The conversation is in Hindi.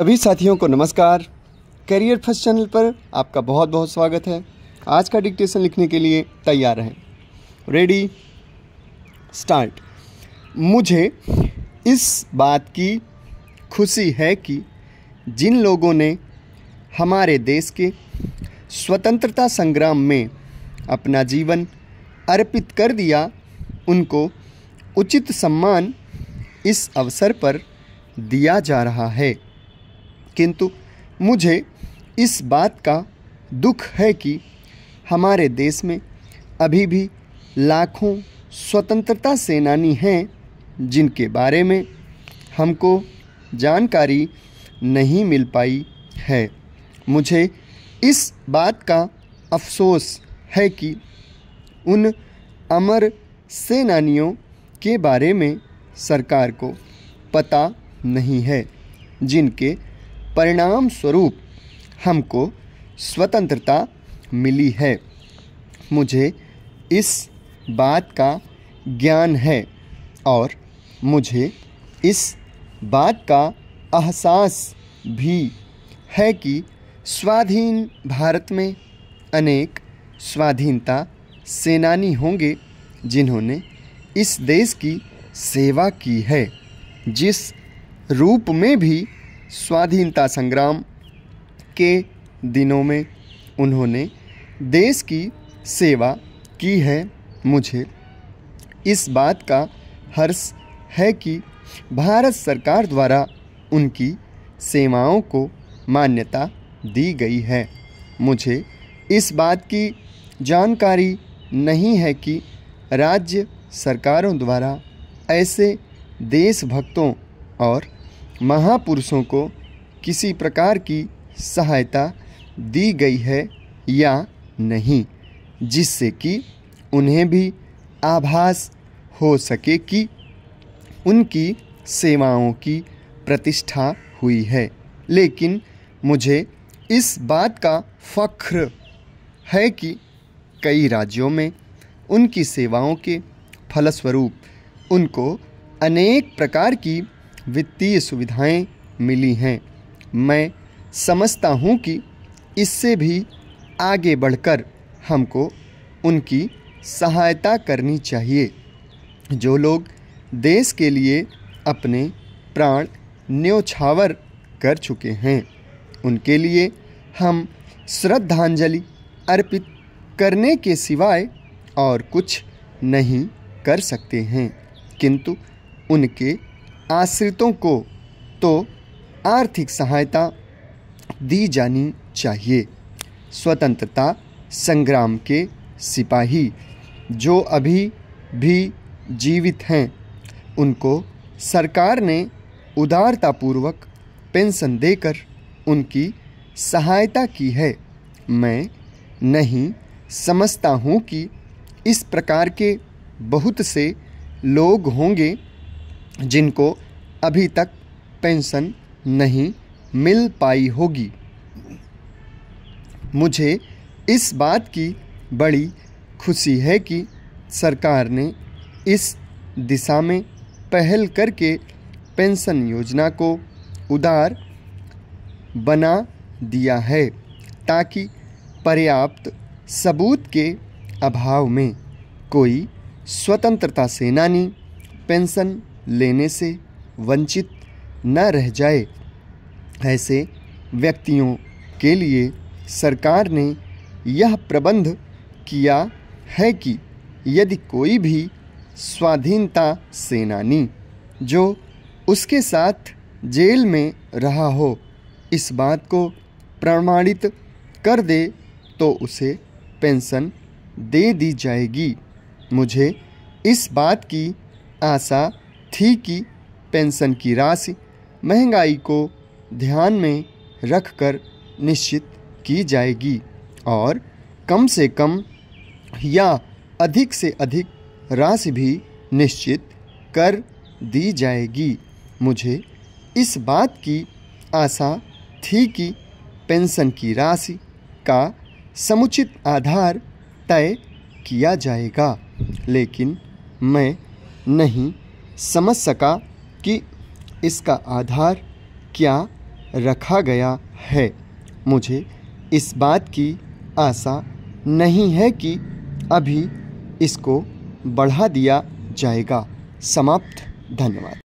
सभी साथियों को नमस्कार करियर फर्स्ट चैनल पर आपका बहुत बहुत स्वागत है आज का डिक्टेशन लिखने के लिए तैयार हैं रेडी स्टार्ट मुझे इस बात की खुशी है कि जिन लोगों ने हमारे देश के स्वतंत्रता संग्राम में अपना जीवन अर्पित कर दिया उनको उचित सम्मान इस अवसर पर दिया जा रहा है किंतु मुझे इस बात का दुख है कि हमारे देश में अभी भी लाखों स्वतंत्रता सेनानी हैं जिनके बारे में हमको जानकारी नहीं मिल पाई है मुझे इस बात का अफसोस है कि उन अमर सेनानियों के बारे में सरकार को पता नहीं है जिनके परिणाम स्वरूप हमको स्वतंत्रता मिली है मुझे इस बात का ज्ञान है और मुझे इस बात का एहसास भी है कि स्वाधीन भारत में अनेक स्वाधीनता सेनानी होंगे जिन्होंने इस देश की सेवा की है जिस रूप में भी स्वाधीनता संग्राम के दिनों में उन्होंने देश की सेवा की है मुझे इस बात का हर्ष है कि भारत सरकार द्वारा उनकी सेवाओं को मान्यता दी गई है मुझे इस बात की जानकारी नहीं है कि राज्य सरकारों द्वारा ऐसे देशभक्तों और महापुरुषों को किसी प्रकार की सहायता दी गई है या नहीं जिससे कि उन्हें भी आभास हो सके कि उनकी सेवाओं की प्रतिष्ठा हुई है लेकिन मुझे इस बात का फ़ख्र है कि कई राज्यों में उनकी सेवाओं के फलस्वरूप उनको अनेक प्रकार की वित्तीय सुविधाएं मिली हैं मैं समझता हूं कि इससे भी आगे बढ़कर हमको उनकी सहायता करनी चाहिए जो लोग देश के लिए अपने प्राण न्योछावर कर चुके हैं उनके लिए हम श्रद्धांजलि अर्पित करने के सिवाय और कुछ नहीं कर सकते हैं किंतु उनके आश्रितों को तो आर्थिक सहायता दी जानी चाहिए स्वतंत्रता संग्राम के सिपाही जो अभी भी जीवित हैं उनको सरकार ने उदारतापूर्वक पेंशन देकर उनकी सहायता की है मैं नहीं समझता हूँ कि इस प्रकार के बहुत से लोग होंगे जिनको अभी तक पेंशन नहीं मिल पाई होगी मुझे इस बात की बड़ी खुशी है कि सरकार ने इस दिशा में पहल करके पेंशन योजना को उदार बना दिया है ताकि पर्याप्त सबूत के अभाव में कोई स्वतंत्रता सेनानी पेंशन लेने से वंचित न रह जाए ऐसे व्यक्तियों के लिए सरकार ने यह प्रबंध किया है कि यदि कोई भी स्वाधीनता सेनानी जो उसके साथ जेल में रहा हो इस बात को प्रमाणित कर दे तो उसे पेंशन दे दी जाएगी मुझे इस बात की आशा थी कि पेंशन की राशि महंगाई को ध्यान में रखकर निश्चित की जाएगी और कम से कम या अधिक से अधिक राशि भी निश्चित कर दी जाएगी मुझे इस बात की आशा थी कि पेंशन की राशि का समुचित आधार तय किया जाएगा लेकिन मैं नहीं समझ सका कि इसका आधार क्या रखा गया है मुझे इस बात की आशा नहीं है कि अभी इसको बढ़ा दिया जाएगा समाप्त धन्यवाद